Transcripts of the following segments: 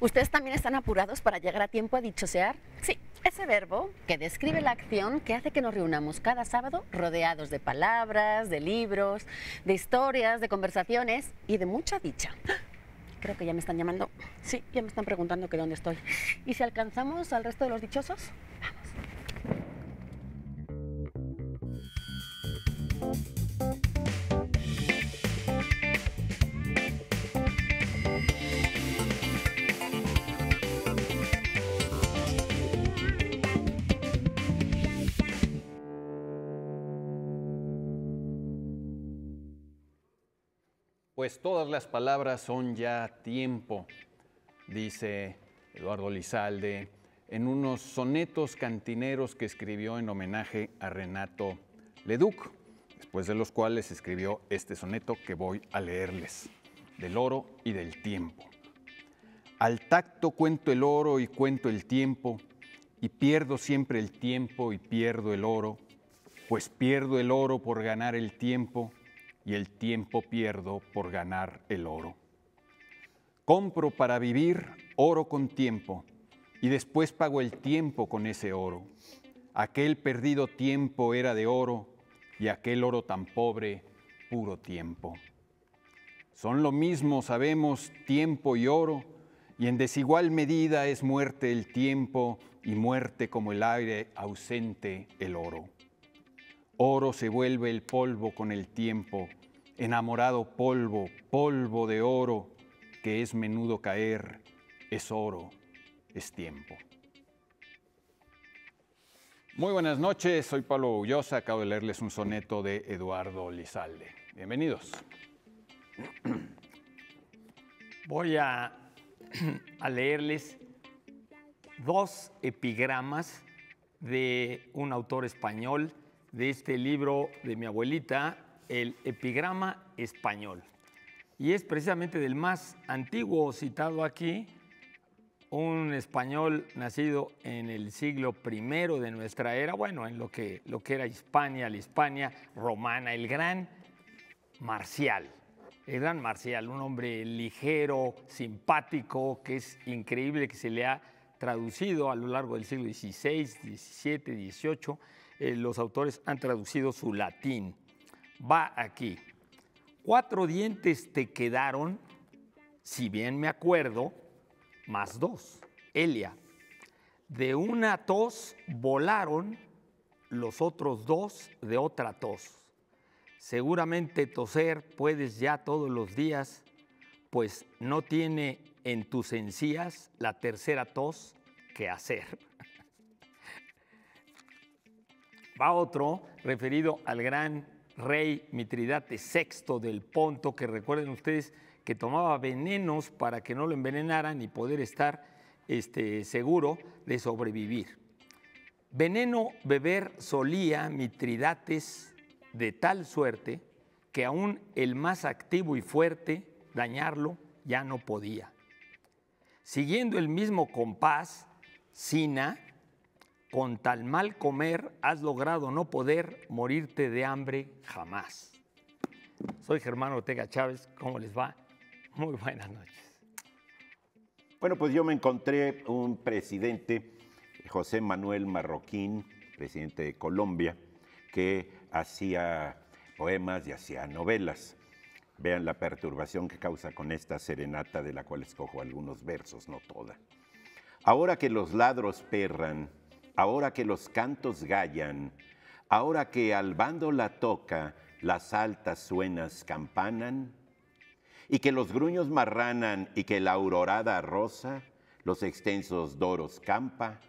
¿Ustedes también están apurados para llegar a tiempo a dichosear? Sí, ese verbo que describe la acción que hace que nos reunamos cada sábado rodeados de palabras, de libros, de historias, de conversaciones y de mucha dicha. Creo que ya me están llamando. Sí, ya me están preguntando que dónde estoy. ¿Y si alcanzamos al resto de los dichosos? Vamos. pues todas las palabras son ya tiempo, dice Eduardo Lizalde en unos sonetos cantineros que escribió en homenaje a Renato Leduc, después de los cuales escribió este soneto que voy a leerles, del oro y del tiempo. Al tacto cuento el oro y cuento el tiempo, y pierdo siempre el tiempo y pierdo el oro, pues pierdo el oro por ganar el tiempo, y el tiempo pierdo por ganar el oro. Compro para vivir oro con tiempo y después pago el tiempo con ese oro. Aquel perdido tiempo era de oro y aquel oro tan pobre, puro tiempo. Son lo mismo, sabemos, tiempo y oro, y en desigual medida es muerte el tiempo y muerte como el aire ausente el oro. Oro se vuelve el polvo con el tiempo, enamorado polvo, polvo de oro, que es menudo caer, es oro, es tiempo. Muy buenas noches, soy Pablo Bullosa, acabo de leerles un soneto de Eduardo Lizalde. Bienvenidos. Voy a, a leerles dos epigramas de un autor español, de este libro de mi abuelita, El Epigrama Español. Y es precisamente del más antiguo citado aquí, un español nacido en el siglo I de nuestra era, bueno, en lo que, lo que era Hispania, la Hispania romana, el gran Marcial. El gran Marcial, un hombre ligero, simpático, que es increíble que se le ha traducido a lo largo del siglo XVI, XVII, XVIII eh, los autores han traducido su latín. Va aquí. Cuatro dientes te quedaron, si bien me acuerdo, más dos. Elia. De una tos volaron los otros dos de otra tos. Seguramente toser puedes ya todos los días, pues no tiene en tus encías la tercera tos que hacer. Va otro referido al gran rey Mitridates VI del Ponto, que recuerden ustedes que tomaba venenos para que no lo envenenaran y poder estar este, seguro de sobrevivir. Veneno beber solía Mitridates de tal suerte que aún el más activo y fuerte dañarlo ya no podía. Siguiendo el mismo compás, Sina con tal mal comer has logrado no poder morirte de hambre jamás. Soy Germán Ortega Chávez, ¿cómo les va? Muy buenas noches. Bueno, pues yo me encontré un presidente, José Manuel Marroquín, presidente de Colombia, que hacía poemas y hacía novelas. Vean la perturbación que causa con esta serenata de la cual escojo algunos versos, no toda. Ahora que los ladros perran, ahora que los cantos gallan, ahora que al bando la toca, las altas suenas campanan, y que los gruños marranan y que la aurorada rosa, los extensos doros campa,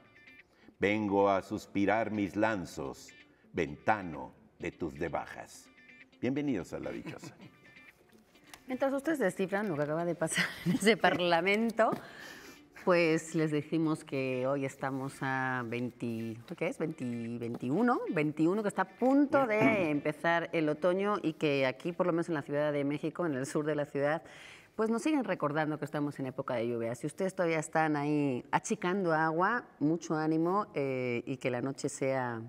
vengo a suspirar mis lanzos, ventano de tus debajas. Bienvenidos a La Dichosa. Mientras ustedes descifran lo que acaba de pasar en ese parlamento, pues les decimos que hoy estamos a 20, ¿qué es? 21, que está a punto de empezar el otoño y que aquí, por lo menos en la Ciudad de México, en el sur de la ciudad, pues nos siguen recordando que estamos en época de lluvia. Si ustedes todavía están ahí achicando agua, mucho ánimo eh, y que la noche sea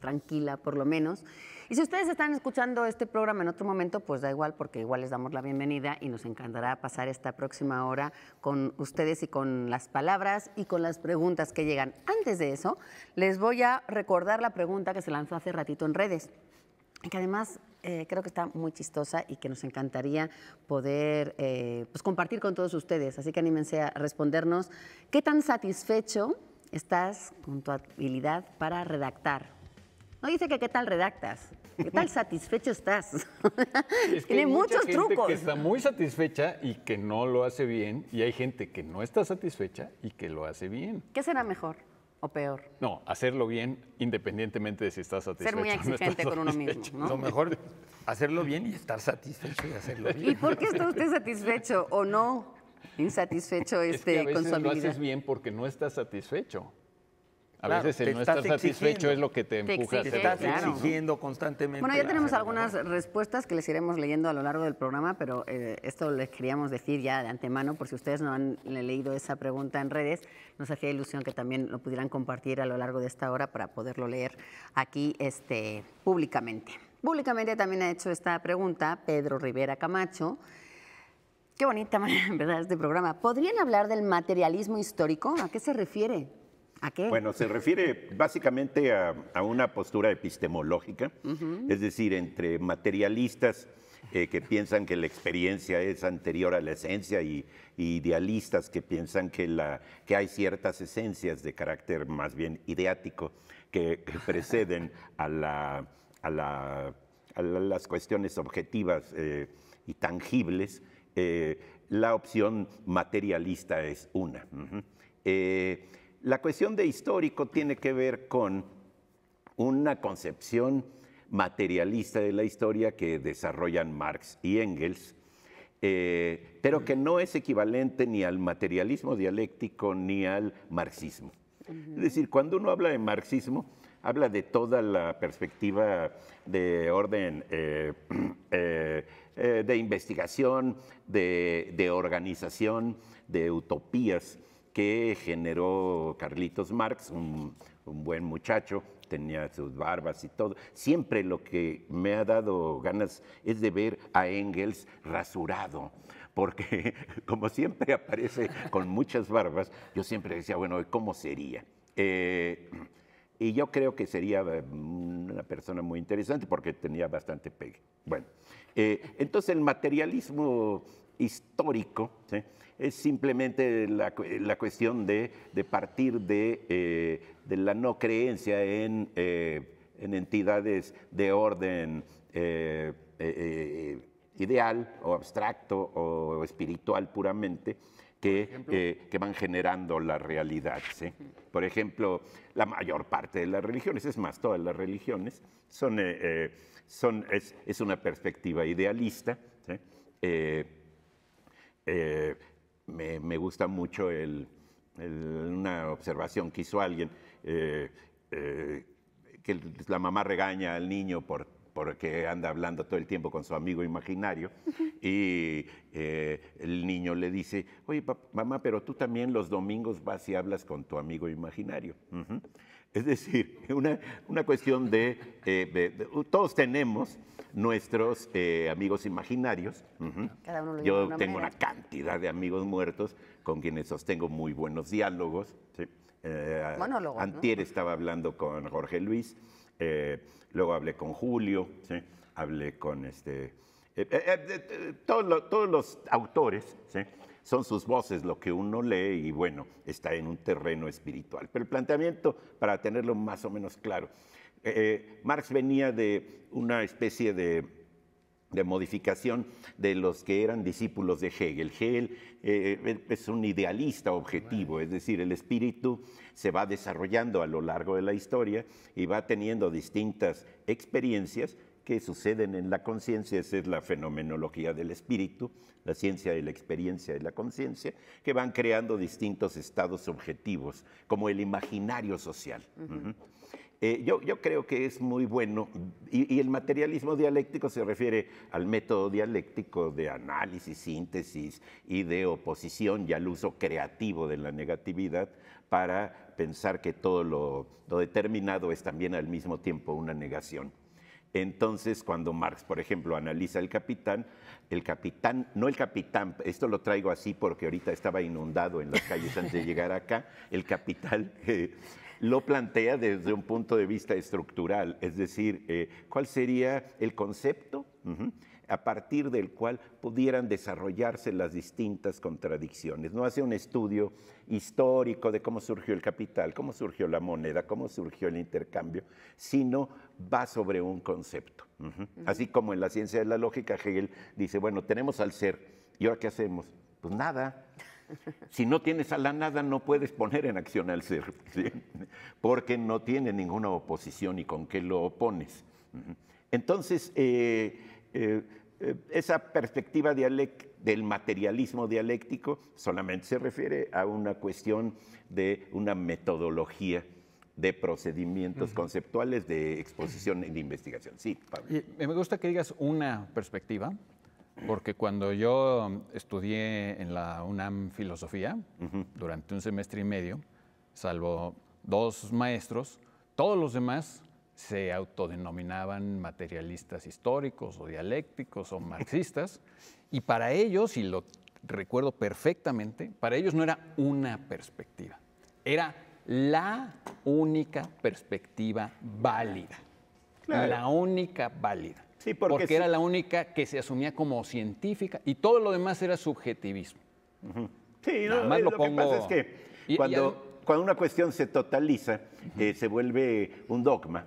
tranquila por lo menos. Y si ustedes están escuchando este programa en otro momento, pues da igual, porque igual les damos la bienvenida y nos encantará pasar esta próxima hora con ustedes y con las palabras y con las preguntas que llegan. Antes de eso, les voy a recordar la pregunta que se lanzó hace ratito en redes que además eh, creo que está muy chistosa y que nos encantaría poder eh, pues compartir con todos ustedes. Así que anímense a respondernos. ¿Qué tan satisfecho estás con tu habilidad para redactar? No dice que qué tal redactas, qué tal satisfecho estás. que Tiene muchos trucos. Que está muy satisfecha y que no lo hace bien, y hay gente que no está satisfecha y que lo hace bien. ¿Qué será mejor? ¿O peor? No, hacerlo bien independientemente de si estás satisfecho. Ser muy exigente con uno mismo. Lo mejor, hacerlo bien y estar satisfecho y hacerlo bien. ¿Y por qué está usted satisfecho o no insatisfecho este, es a veces con Lo haces bien porque no estás satisfecho. A veces el no estar satisfecho es lo que te empuja. Te, estás exigiendo constantemente. Bueno, ya tenemos algunas respuestas que les iremos leyendo a lo largo del programa, pero eh, esto les queríamos decir ya de antemano, por si ustedes no han leído esa pregunta en redes, nos hacía ilusión que también lo pudieran compartir a lo largo de esta hora para poderlo leer aquí este, públicamente. Públicamente también ha hecho esta pregunta Pedro Rivera Camacho. Qué bonita manera de empezar este programa. ¿Podrían hablar del materialismo histórico? ¿A qué se refiere? Bueno, se refiere básicamente a, una postura epistemológica, es decir, entre materialistas eh, que piensan que la experiencia es anterior a la esencia y, idealistas que piensan que, hay ciertas esencias de carácter más bien ideático que, preceden a, la, a, las cuestiones objetivas eh, y tangibles. Eh, la opción materialista es una. La cuestión de histórico tiene que ver con una concepción materialista de la historia que desarrollan Marx y Engels, eh, pero que no es equivalente ni al materialismo dialéctico ni al marxismo. Es decir, cuando uno habla de marxismo, habla de toda la perspectiva de orden eh, eh, de investigación, de organización, de utopías que generó Carlitos Marx, un, buen muchacho, tenía sus barbas y todo. Siempre lo que me ha dado ganas es de ver a Engels rasurado, porque como siempre aparece con muchas barbas, yo siempre decía, bueno, ¿cómo sería? Eh, y yo creo que sería eh, una persona muy interesante porque tenía bastante pegue. Bueno, eh, entonces el materialismo histórico ¿sí? es simplemente la, cuestión de, partir eh, de, la no creencia en, eh, entidades de orden eh, ideal o abstracto o espiritual puramente. Que, van generando la realidad. Por ejemplo, la mayor parte de las religiones, es más, todas las religiones, son, son es, una perspectiva idealista. ¿sí? me, gusta mucho una observación que hizo alguien, eh, eh, que la mamá regaña al niño porque anda hablando todo el tiempo con su amigo imaginario, y eh, el niño le dice, oye mamá, pero tú también los domingos vas y hablas con tu amigo imaginario. Es decir, una, cuestión de, todos tenemos nuestros eh, amigos imaginarios. Yo tengo una cantidad de amigos muertos con quienes sostengo muy buenos diálogos. Eh, antier estaba hablando con Jorge Luis, eh, luego hablé con Julio, hablé con este. Todos los, todos, los autores son sus voces lo que uno lee y bueno, está en un terreno espiritual. Pero el planteamiento, para tenerlo más o menos claro, eh, Marx venía de una especie de, modificación de los que eran discípulos de Hegel. Hegel eh, eh, es un idealista objetivo, es decir, el espíritu se va desarrollando a lo largo de la historia y va teniendo distintas experiencias que suceden en la conciencia, esa es la fenomenología del espíritu, la ciencia de la experiencia de la conciencia, que van creando distintos estados objetivos, como el imaginario social. Eh, yo, creo que es muy bueno, y, el materialismo dialéctico se refiere al método dialéctico de análisis, síntesis y de oposición y al uso creativo de la negatividad para pensar que todo lo, determinado es también al mismo tiempo una negación. Entonces, cuando Marx, por ejemplo, analiza el capitán, el capitán, no el capitán, esto lo traigo así porque ahorita estaba inundado en las calles antes de llegar acá, el capital... Eh, lo plantea desde un punto de vista estructural, es decir, eh, cuál sería el concepto a partir del cual pudieran desarrollarse las distintas contradicciones. No hace un estudio histórico de cómo surgió el capital, cómo surgió la moneda, cómo surgió el intercambio, sino va sobre un concepto. Así como en la ciencia de la lógica, Hegel dice, bueno, tenemos al ser, ¿y ahora qué hacemos? Pues nada. Si no tienes a la nada, no puedes poner en acción al ser, porque no tiene ninguna oposición y con qué lo opones. Entonces, eh, eh, esa perspectiva del materialismo dialéctico solamente se refiere a una cuestión de una metodología de procedimientos conceptuales de exposición y de investigación. Sí, Pablo. me gusta que digas una perspectiva, porque cuando yo estudié en la UNAM Filosofía, durante un semestre y medio, salvo dos maestros, todos los demás se autodenominaban materialistas históricos o dialécticos o marxistas, y para ellos, y lo recuerdo perfectamente, para ellos no era una perspectiva, era la única perspectiva válida, la única válida porque, era la única que se asumía como científica y todo lo demás era subjetivismo. Sí, eh, lo, que pasa es que cuando, una cuestión se totaliza, eh, se vuelve un dogma.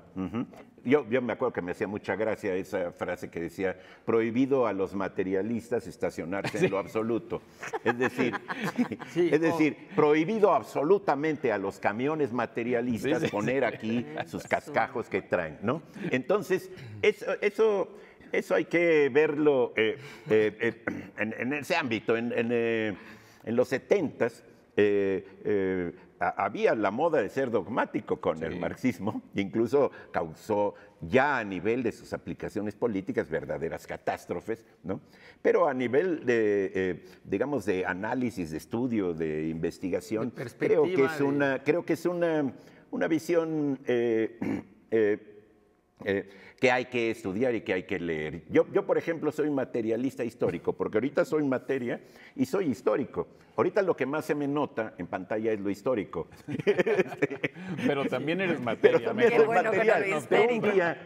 Yo, me acuerdo que me hacía mucha gracia esa frase que decía, prohibido a los materialistas estacionarse en lo absoluto. Es decir, es oh. decir prohibido absolutamente a los camiones materialistas poner aquí sus cascajos que traen, ¿no? Entonces, eso, eso, eso hay que verlo eh, eh, eh, en, ese ámbito, en, en, en los setentas había la moda de ser dogmático con el marxismo, incluso causó ya a nivel de sus aplicaciones políticas verdaderas catástrofes, Pero a nivel eh, de, análisis, de estudio, de investigación, creo que es una, creo que es una, visión eh, eh, que hay que estudiar y que hay que leer. yo, por ejemplo, soy materialista histórico, porque ahorita soy materia y soy histórico. Ahorita lo que más se me nota en pantalla es lo histórico. Este, pero también eres materia. también bueno material.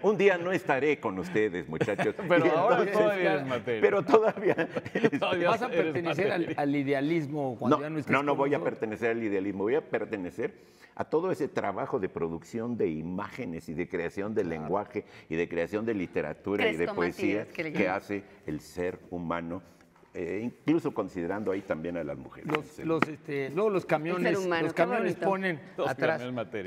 un, día, no estaré con ustedes, muchachos. Pero ahora todavía eres materia. Pero todavía... ¿Vas a pertenecer al, idealismo, cuando no, no, no, no voy a pertenecer al idealismo. Voy a pertenecer a todo ese trabajo de producción de imágenes y de creación de lenguaje y de creación de literatura y de poesía que hace el ser humano eh, incluso considerando ahí también a las mujeres. Los, los, este, camiones, los camiones ponen atrás.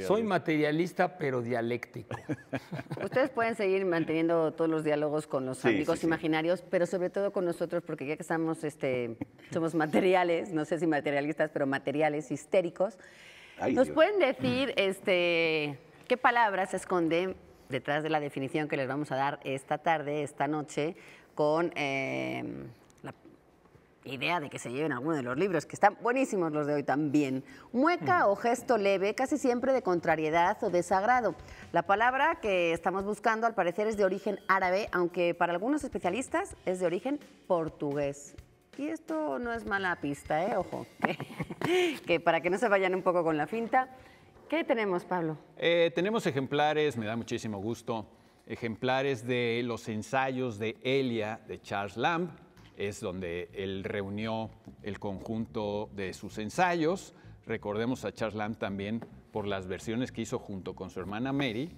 Soy materialista, pero dialéctico. Ustedes pueden seguir manteniendo todos los diálogos con los amigos imaginarios, pero sobre todo con nosotros, porque ya que estamos, este, somos materiales, no sé si materialistas, pero materiales histéricos. ¿Nos pueden decir este, qué palabras se esconden detrás de la definición que les vamos a dar esta tarde, esta noche, con eh, idea de que se lleven alguno de los libros, que están buenísimos los de hoy también. Mueca o gesto leve, casi siempre de contrariedad o desagrado. La palabra que estamos buscando al parecer es de origen árabe, aunque para algunos especialistas es de origen portugués. Y esto no es mala pista, ¿eh? ojo, que para que no se vayan un poco con la finta. ¿Qué tenemos, Pablo? Eh, tenemos ejemplares, me da muchísimo gusto, ejemplares de los ensayos de Elia de Charles Lamb, es donde él reunió el conjunto de sus ensayos. Recordemos a Charles Lamb también por las versiones que hizo junto con su hermana Mary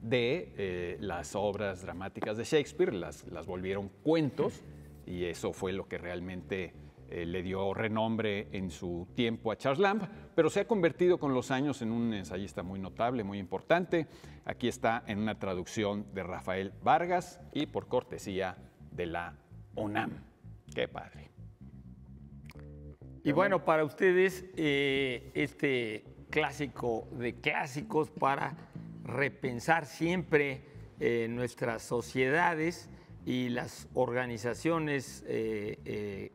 de eh, las obras dramáticas de Shakespeare, las, volvieron cuentos y eso fue lo que realmente eh, le dio renombre en su tiempo a Charles Lamb, pero se ha convertido con los años en un ensayista muy notable, muy importante. Aquí está en una traducción de Rafael Vargas y por cortesía de la ONAM. Qué padre. Y bueno, para ustedes, eh, este clásico de clásicos para repensar siempre eh, nuestras sociedades y las organizaciones eh,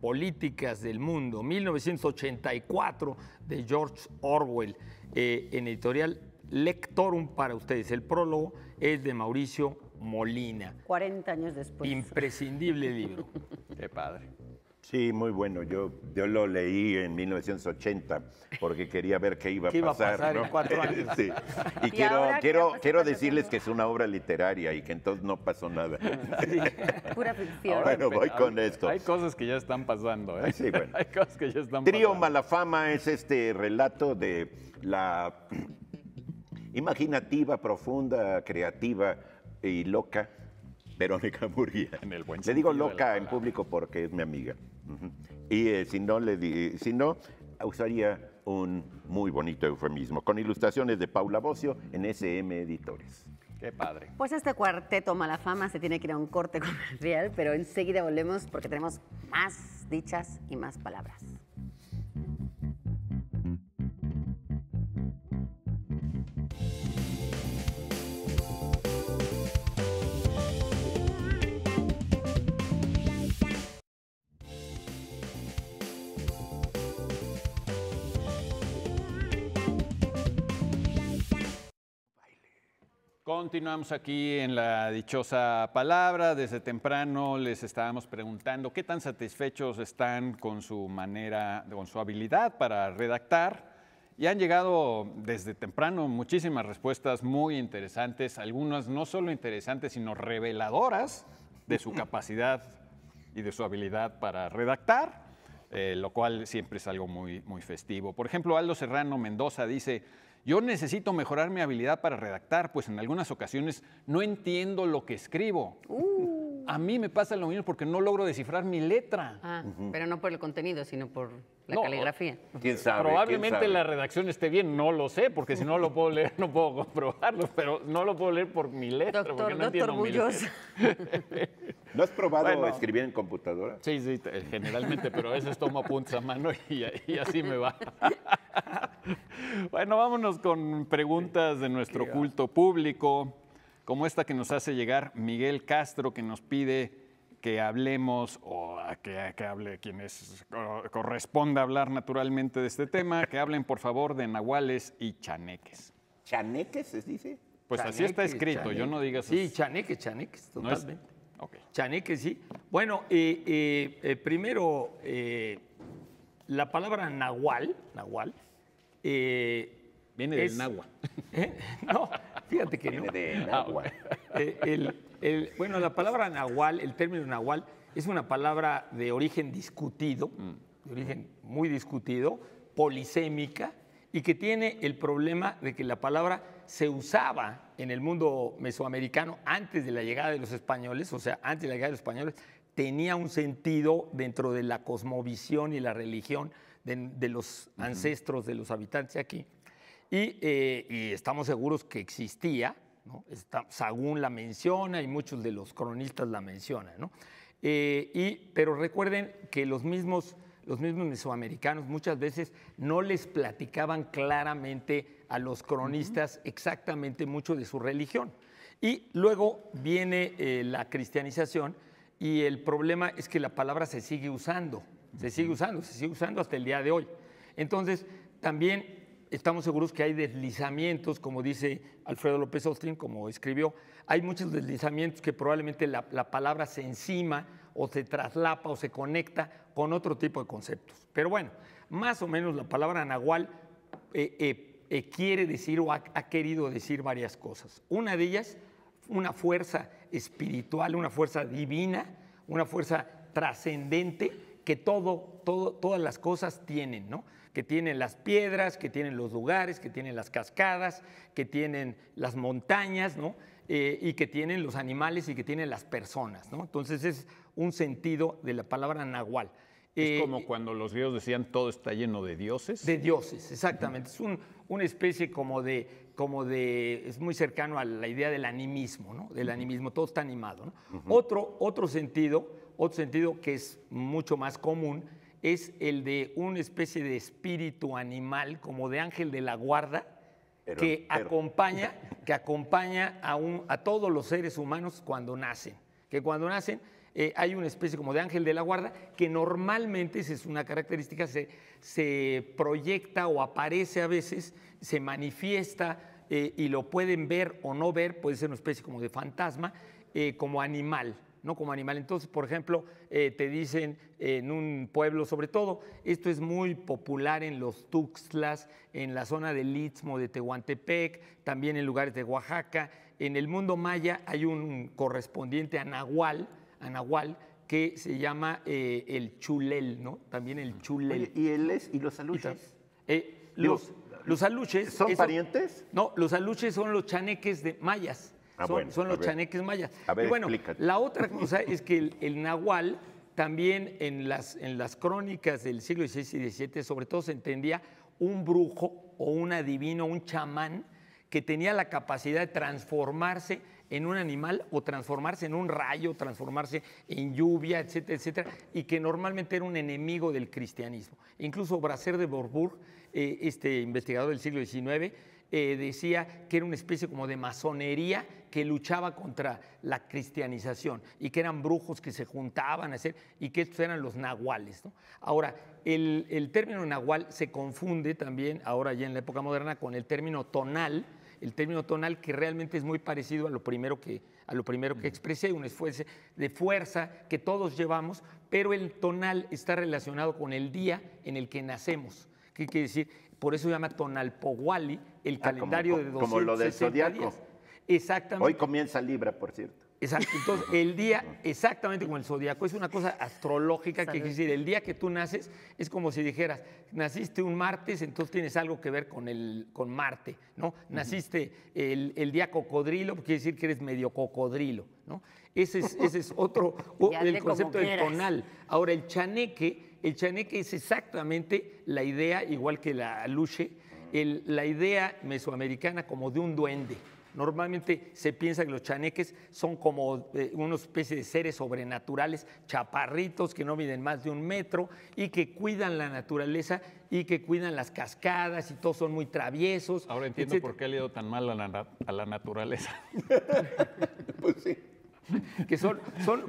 políticas del mundo. 1984 de George Orwell, en editorial Lectorum para ustedes. El prólogo es de Mauricio Molina. 40 años después. Imprescindible libro. Qué padre. Sí, muy bueno. Yo, lo leí en 1980 porque quería ver qué iba, ¿Qué iba a pasar. En cuatro años. Sí. Y, quiero, quiero, decirles que es una obra literaria y que entonces no pasó nada. Pura ficción. bueno, voy con esto. Hay cosas que ya están pasando. ¿eh? Sí, bueno. Hay cosas que ya están Trío Malafama es este relato de la imaginativa, profunda, creativa y loca Verónica Murguía. le digo loca en público porque es mi amiga. Y eh, si no le si no usaría un muy bonito eufemismo con ilustraciones de Paula Bocio en SM Editores. Qué padre. Pues este cuarteto Fama se tiene que ir a un corte comercial, pero enseguida volvemos porque tenemos más dichas y más palabras. Continuamos aquí en la dichosa palabra. Desde temprano les estábamos preguntando qué tan satisfechos están con su manera, con su habilidad para redactar. Y han llegado desde temprano muchísimas respuestas muy interesantes, algunas no solo interesantes, sino reveladoras de su capacidad y de su habilidad para redactar, eh, lo cual siempre es algo muy, muy festivo. Por ejemplo, Aldo Serrano Mendoza dice, yo necesito mejorar mi habilidad para redactar, pues en algunas ocasiones no entiendo lo que escribo. Uh. A mí me pasa lo mismo porque no logro descifrar mi letra. Ah, pero no por el contenido, sino por la caligrafía. ¿Quién sabe? Probablemente la redacción esté bien, no lo sé, porque si no lo puedo leer, no puedo comprobarlo, pero no lo puedo leer por mi letra, porque no entiendo mi letra. ¿No has probado escribir en computadora? Sí, sí, eh, generalmente, pero a veces tomo apuntes a mano y, así me va. bueno, vámonos con preguntas de nuestro culto público, como esta que nos hace llegar Miguel Castro, que nos pide que hablemos o que, que, hable quienes corresponda hablar naturalmente de este tema, que hablen por favor de nahuales y chaneques. ¿Chaneques se dice? Pues así está escrito, yo no digas así. Sí, chaneques, chaneques, totalmente. Okay. que sí. Bueno, eh, eh, eh, primero, la palabra nahual, nahual, Viene del No, fíjate que Viene del ah, bueno, la palabra nahual, el término nahual, es una palabra de origen discutido, mm. de origen muy discutido, polisémica, y que tiene el problema de que la palabra se usaba en el mundo mesoamericano antes de la llegada de los españoles, o sea, antes de la llegada de los españoles, tenía un sentido dentro de la cosmovisión y la religión de, los ancestros de los habitantes aquí. Eh, y, estamos seguros que existía, ¿no? Sagún la menciona y muchos de los cronistas la mencionan. Eh, pero recuerden que los mismos, los mismos mesoamericanos muchas veces no les platicaban claramente a los cronistas exactamente mucho de su religión. Y luego viene eh, la cristianización y el problema es que la palabra se sigue usando, se sigue usando, se sigue usando hasta el día de hoy. Entonces, también estamos seguros que hay deslizamientos, como dice Alfredo López Austin, como escribió, hay muchos deslizamientos que probablemente la, palabra se encima o se traslapa o se conecta con otro tipo de conceptos. Pero bueno, más o menos la palabra nahual eh, eh, eh, quiere decir o ha, querido decir varias cosas. Una de ellas, una fuerza espiritual, una fuerza divina, una fuerza trascendente que todas las cosas tienen, Que tienen las piedras, que tienen los lugares, que tienen las cascadas, que tienen las montañas, eh, y que tienen los animales y que tienen las personas, Entonces es un sentido de la palabra nahual. Es eh, como cuando los griegos decían todo está lleno de dioses. De dioses, exactamente. Es una especie como de, como de, es muy cercano a la idea del animismo, ¿no? Del animismo, todo está animado. ¿no? otro, otro sentido, otro sentido que es mucho más común es el de una especie de espíritu animal, como de ángel de la guarda, que, Acompaña, que acompaña a, a todos los seres humanos cuando nacen. Que cuando nacen eh, hay una especie como de ángel de la guarda que normalmente, esa es una característica, se, proyecta o aparece a veces, se manifiesta eh, y lo pueden ver o no ver, puede ser una especie como de fantasma, eh, como animal. ¿no? como animal. Entonces, por ejemplo, te dicen en un pueblo, sobre todo, esto es muy popular en los Tuxtlas, en la zona del Istmo de Tehuantepec, también en lugares de Oaxaca. En el mundo maya hay un correspondiente a Nahual, que se llama eh, el chulel, ¿no? También el chulel. ¿Y él es, y los aluches? Eh, los, aluches. ¿Son parientes? No, los aluches son los chaneques de mayas. Ah, son, los chaneques mayas. A ver, bueno, la otra cosa es que el, nahual también en las, en las crónicas del siglo XVI y XVII, sobre todo se entendía un brujo o un adivino, un chamán, que tenía la capacidad de transformarse en un animal o transformarse en un rayo, transformarse en lluvia, etcétera, etcétera, y que normalmente era un enemigo del cristianismo. Incluso Bracer de Bourbourg, eh, este investigador del siglo XIX, eh, decía que era una especie como de masonería que luchaba contra la cristianización y que eran brujos que se juntaban a hacer y que estos eran los nahuales. Ahora, el, el término nahual se confunde también ahora ya en la época moderna con el término tonal, el término tonal, que realmente es muy parecido a lo primero que, a lo primero que expresé, un esfuerzo de fuerza que todos llevamos, pero el tonal está relacionado con el día en el que nacemos. ¿Qué quiere decir? Por eso se llama tonalpoguali, el ah, calendario de 260 Como lo del Exactamente. Hoy comienza Libra, por cierto. Exacto. Entonces, el día, exactamente como el zodiaco, es una cosa astrológica, que quiere decir, el día que tú naces es como si dijeras, naciste un martes, entonces tienes algo que ver con, el, con Marte, ¿no? Naciste el, día cocodrilo, quiere decir que eres medio cocodrilo, ¿no? Ese es, otro, el concepto del tonal. Ahora, el chaneque, el chaneque es exactamente la idea, igual que la luche, la idea mesoamericana como de un duende. Normalmente se piensa que los chaneques son como unos eh, una especie de seres sobrenaturales, chaparritos que no miden más de un metro y que cuidan la naturaleza y que cuidan las cascadas y todos son muy traviesos. Ahora entiendo por qué ha ido tan mal a la, naturaleza. pues sí que son,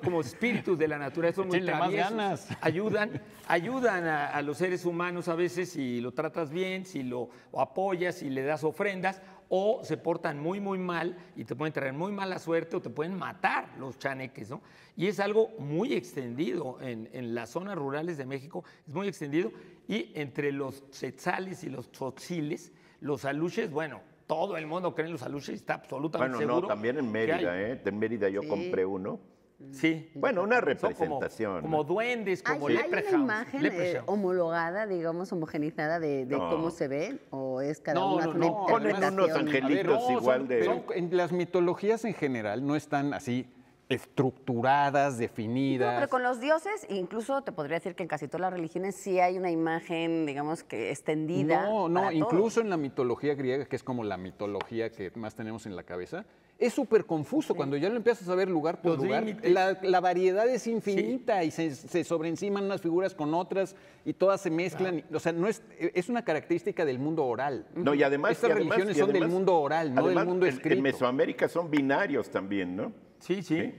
como espíritus de la naturaleza, son muy traviesos, ayudan, ayudan a, a, los seres humanos a veces si lo tratas bien, si lo apoyas, si le das ofrendas, o se portan muy, muy mal y te pueden traer muy mala suerte o te pueden matar los chaneques, ¿no? Y es algo muy extendido en, las zonas rurales de México, es muy extendido. Y entre los tsetzales y los tzotziles, los aluches, bueno, todo el mundo cree en los aluches, está absolutamente bueno, Bueno, no, también en Mérida, ¿eh? En Mérida yo compré uno Mm, sí. Bueno, una representación. Como, duendes, como ¿Hay, ¿Hay una imagen homologada, digamos, homogenizada de, cómo se ve? ¿O es cada no, una no, no. Ponen unos angelitos igual de... en las mitologías en general no están así estructuradas, definidas. No, pero con los dioses, incluso te podría decir que en casi todas las religiones sí hay una imagen, digamos, que extendida. No, no, incluso en la mitología griega, que es como la mitología que más tenemos en la cabeza, es súper confuso. Cuando ya lo empiezas a ver lugar por lugar, la, la, variedad es infinita y se, se, sobreenciman unas figuras con otras y todas se mezclan. O sea, no es, es una característica del mundo oral. No, y además. Estas religiones son del mundo oral, no del mundo escrito. en Mesoamérica son binarios también, ¿no? Sí, sí.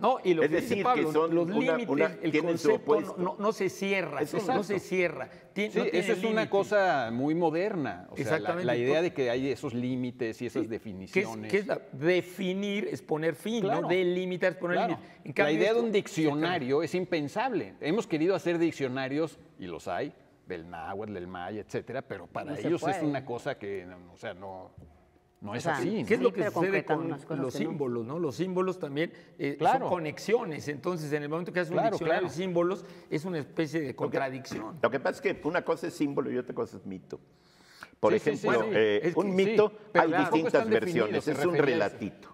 no, y lo es decir, que los límites, el concepto no, no, se cierra, no se cierra. eso es una cosa muy moderna, Exactamente. la, idea de que hay esos límites y esas definiciones. Que es, definir es poner fin, ¿no? Delimitar es poner límite. La idea de un diccionario es impensable. Hemos querido hacer diccionarios, y los hay, del náhuatl, del maya, etcétera, pero para ellos es una cosa que, o sea, no... No es así. ¿Qué es lo que sucede con los símbolos? No. Los símbolos también eh, son conexiones. Entonces, en el momento que haces un de símbolos, es una especie de contradicción. Lo que, pasa es que una cosa es símbolo y otra cosa es mito. Por ejemplo, eh, un mito hay distintas versiones, es un relatito.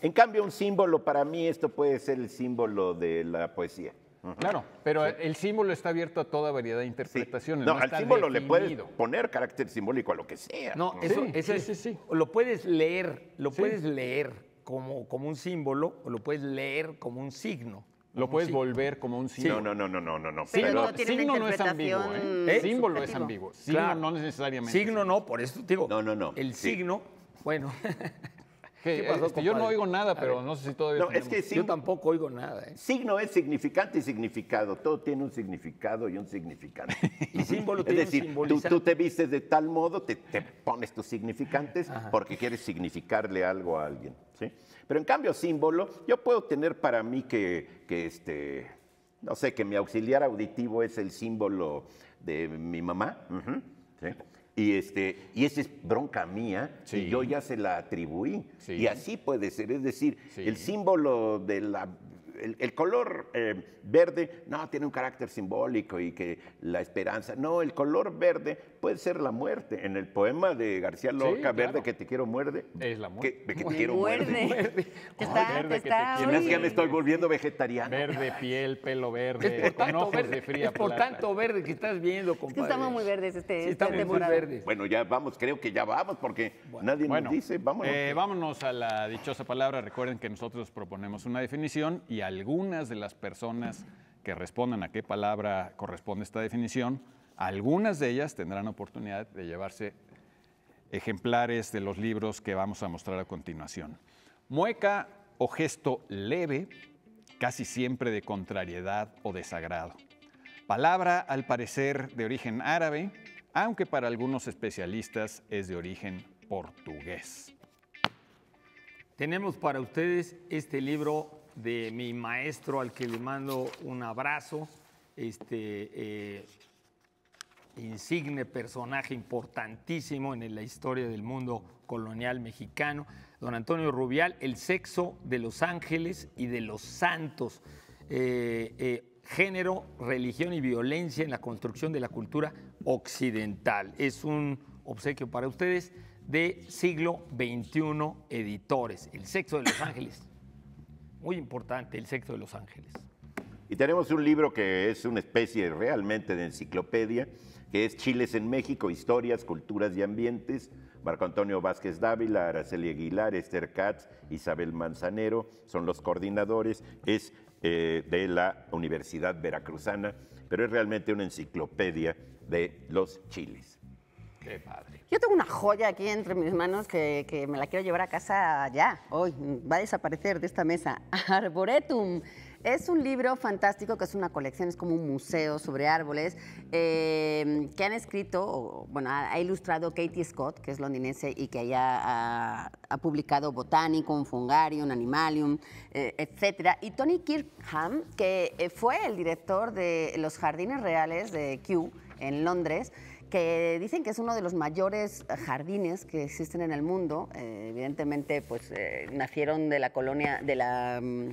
En cambio, un símbolo, para mí, esto puede ser el símbolo de la poesía. Claro, pero el símbolo está abierto a toda variedad de interpretaciones. No, al símbolo le puedes poner carácter simbólico a lo que sea. No, eso, sí, eso lo puedes leer, lo puedes leer como, como un símbolo o lo puedes leer como un signo. Lo puedes volver como un signo. No, no, no, no, no, no. Pero, signo no es ambiguo. ¿eh? ¿eh? Símbolo es ambiguo. Signo no necesariamente. Signo no, por eso digo. No, no, no. El signo, bueno. Este, yo no oigo nada, pero no sé si todavía. No, es que yo tampoco oigo nada. ¿eh? Signo es significante y significado. Todo tiene un significado y un significante. símbolo tiene Es decir, tú, te vistes de tal modo, te, te pones tus significantes porque quieres significarle algo a alguien. Pero en cambio, símbolo, yo puedo tener para mí que, este, no sé, que mi auxiliar auditivo es el símbolo de mi mamá. ¿sí? Y, este, y esa es bronca mía, y yo ya se la atribuí. Y así puede ser, es decir, el símbolo de la... El, color eh, verde no tiene un carácter simbólico y que la esperanza, no, el color verde puede ser la muerte. En el poema de García Lorca, Verde que te quiero muerde. Es la muerte. Que, te quiero muerde. Está, verde que me estoy volviendo vegetariano. Verde piel, pelo verde, con verde, fría por tanto verde que estás viendo, compadre. Es que estamos muy verdes este, verdes. Bueno, ya vamos, creo que ya vamos porque nadie dice, eh, vámonos a la dichosa palabra. Recuerden que nosotros proponemos una definición y algunas de las personas que respondan a qué palabra corresponde esta definición algunas de ellas tendrán oportunidad de llevarse ejemplares de los libros que vamos a mostrar a continuación. Mueca o gesto leve, casi siempre de contrariedad o desagrado. Palabra al parecer de origen árabe, aunque para algunos especialistas es de origen portugués. Tenemos para ustedes este libro de mi maestro al que le mando un abrazo. Este, eh, insigne personaje importantísimo en la historia del mundo colonial mexicano, don Antonio Rubial, el sexo de los ángeles y de los santos, eh, eh, género, religión y violencia en la construcción de la cultura occidental. Es un obsequio para ustedes de siglo XXI editores, el sexo de los ángeles. Muy importante, el sexo de los ángeles. Y tenemos un libro que es una especie realmente de enciclopedia que es Chiles en México, Historias, Culturas y Ambientes, Marco Antonio Vázquez Dávila, Araceli Aguilar, Esther Katz, Isabel Manzanero, son los coordinadores, es eh, de la Universidad Veracruzana, pero es realmente una enciclopedia de los chiles. Qué padre. Yo tengo una joya aquí entre mis manos que, que me la quiero llevar a casa ya, hoy, va a desaparecer de esta mesa. Arboretum es un libro fantástico que es una colección, es como un museo sobre árboles eh, que han escrito, bueno, ha, ilustrado Katie Scott, que es londinense y que allá ha, publicado Botanicum, Fungarium, Animalium, etc. Eh, etcétera. Y Tony Kirkham, que eh, fue el director de los Jardines Reales de Kew en Londres, que dicen que es uno de los mayores jardines que existen en el mundo. evidentemente, pues nacieron de la colonia, de la mm,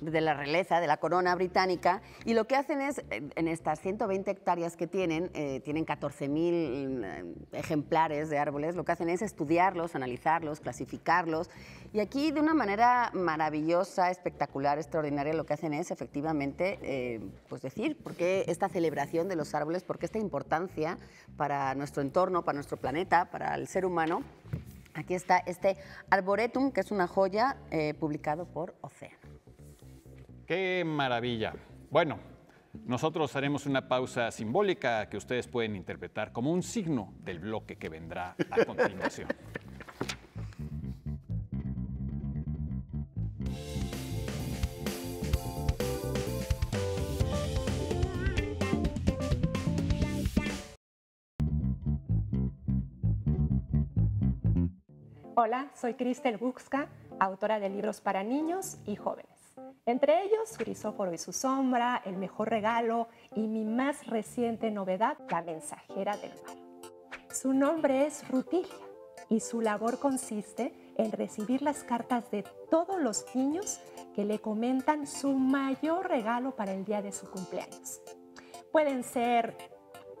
de la realeza, de la corona británica, y lo que hacen es, en estas 120 hectáreas que tienen, eh, tienen 14.000 mm, ejemplares de árboles, lo que hacen es estudiarlos, analizarlos, clasificarlos, y aquí de una manera maravillosa, espectacular, extraordinaria, lo que hacen es efectivamente eh, pues decir por qué esta celebración de los árboles, por qué esta importancia para nuestro entorno, para nuestro planeta, para el ser humano. Aquí está este Arboretum, que es una joya eh, publicado por Ocean. Qué maravilla. Bueno, nosotros haremos una pausa simbólica que ustedes pueden interpretar como un signo del bloque que vendrá a continuación. Hola, soy Cristel Buxka, autora de libros para niños y jóvenes. Entre ellos, Crisóforo y su sombra, El mejor regalo y mi más reciente novedad, La mensajera del mar. Su nombre es Rutilia y su labor consiste en recibir las cartas de todos los niños que le comentan su mayor regalo para el día de su cumpleaños. Pueden ser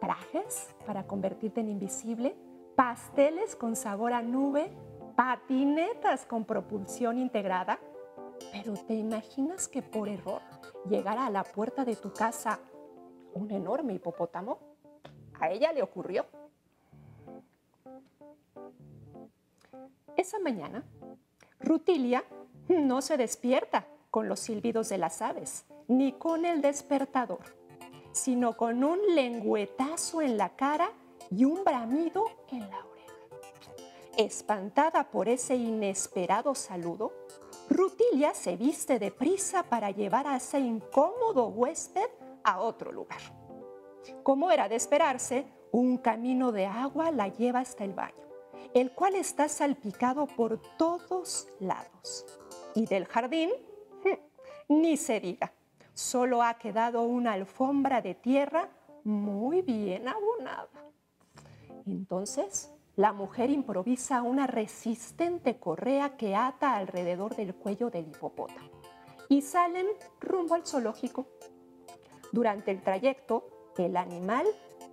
trajes para convertirte en invisible, pasteles con sabor a nube, patinetas con propulsión integrada, pero ¿te imaginas que por error llegara a la puerta de tu casa un enorme hipopótamo? A ella le ocurrió. Esa mañana, Rutilia no se despierta con los silbidos de las aves, ni con el despertador, sino con un lengüetazo en la cara y un bramido en la oreja. Espantada por ese inesperado saludo, Rutilia se viste de prisa para llevar a ese incómodo huésped a otro lugar. Como era de esperarse, un camino de agua la lleva hasta el baño, el cual está salpicado por todos lados. Y del jardín, hmm, ni se diga, solo ha quedado una alfombra de tierra muy bien abonada. Entonces, la mujer improvisa una resistente correa que ata alrededor del cuello del hipopótamo y salen rumbo al zoológico. Durante el trayecto, el animal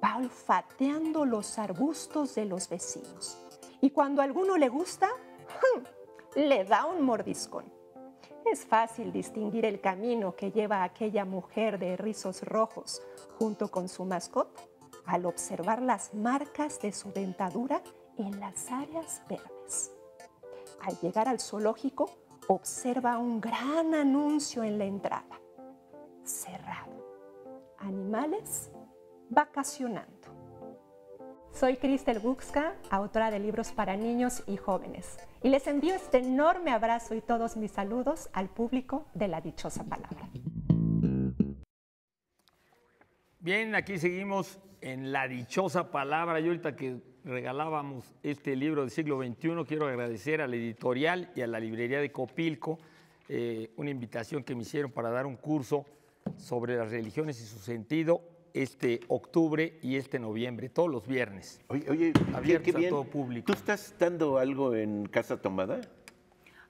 va olfateando los arbustos de los vecinos y cuando a alguno le gusta, le da un mordiscón. Es fácil distinguir el camino que lleva aquella mujer de rizos rojos junto con su mascota al observar las marcas de su dentadura en las áreas verdes. Al llegar al zoológico, observa un gran anuncio en la entrada. Cerrado. Animales vacacionando. Soy Cristel Buxka, autora de libros para niños y jóvenes, y les envío este enorme abrazo y todos mis saludos al público de la dichosa palabra. Bien, aquí seguimos en la dichosa palabra. Yo ahorita que regalábamos este libro del siglo XXI, quiero agradecer a la editorial y a la librería de Copilco eh, una invitación que me hicieron para dar un curso sobre las religiones y su sentido este octubre y este noviembre, todos los viernes. Oye, abiertos a todo público. ¿Tú estás dando algo en Casa Tomada?